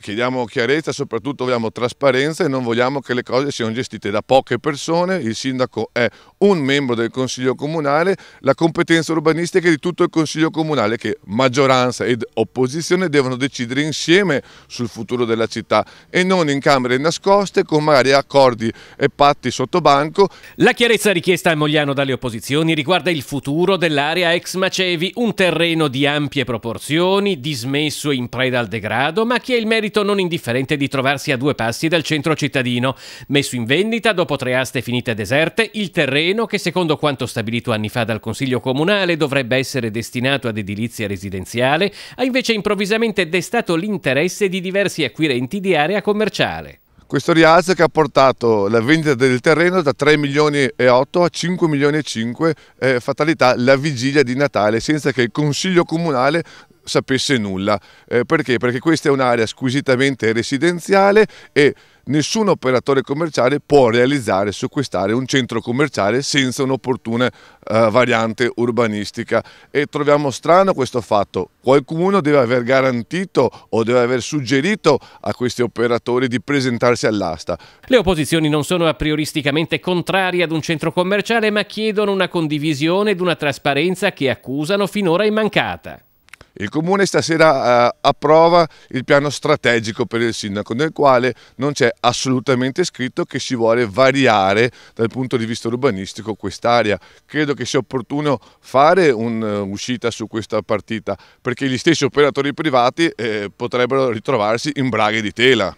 Chiediamo chiarezza, soprattutto vogliamo trasparenza e non vogliamo che le cose siano gestite da poche persone. Il sindaco è un membro del Consiglio Comunale, la competenza urbanistica è di tutto il Consiglio Comunale che maggioranza ed opposizione devono decidere insieme sul futuro della città e non in camere nascoste con magari accordi e patti sotto banco. La chiarezza richiesta a Mogliano dalle opposizioni riguarda il futuro dell'area ex Macevi, un terreno di ampie proporzioni, dismesso in preda al degrado, ma che è il merito non indifferente di trovarsi a due passi dal centro cittadino, messo in vendita dopo tre aste finite deserte, il terreno che secondo quanto stabilito anni fa dal Consiglio Comunale dovrebbe essere destinato ad edilizia residenziale, ha invece improvvisamente destato l'interesse di diversi acquirenti di area commerciale. Questo rialzo che ha portato la vendita del terreno da 3 milioni e 8 a 5 milioni e 5, eh, fatalità la vigilia di Natale, senza che il Consiglio Comunale sapesse nulla. Eh, perché? Perché questa è un'area squisitamente residenziale e nessun operatore commerciale può realizzare su quest'area un centro commerciale senza un'opportuna uh, variante urbanistica e troviamo strano questo fatto. Qualcuno deve aver garantito o deve aver suggerito a questi operatori di presentarsi all'asta. Le opposizioni non sono a prioristicamente contrarie ad un centro commerciale ma chiedono una condivisione ed una trasparenza che accusano finora è mancata. Il Comune stasera eh, approva il piano strategico per il sindaco nel quale non c'è assolutamente scritto che si vuole variare dal punto di vista urbanistico quest'area. Credo che sia opportuno fare un'uscita eh, su questa partita perché gli stessi operatori privati eh, potrebbero ritrovarsi in braghe di tela.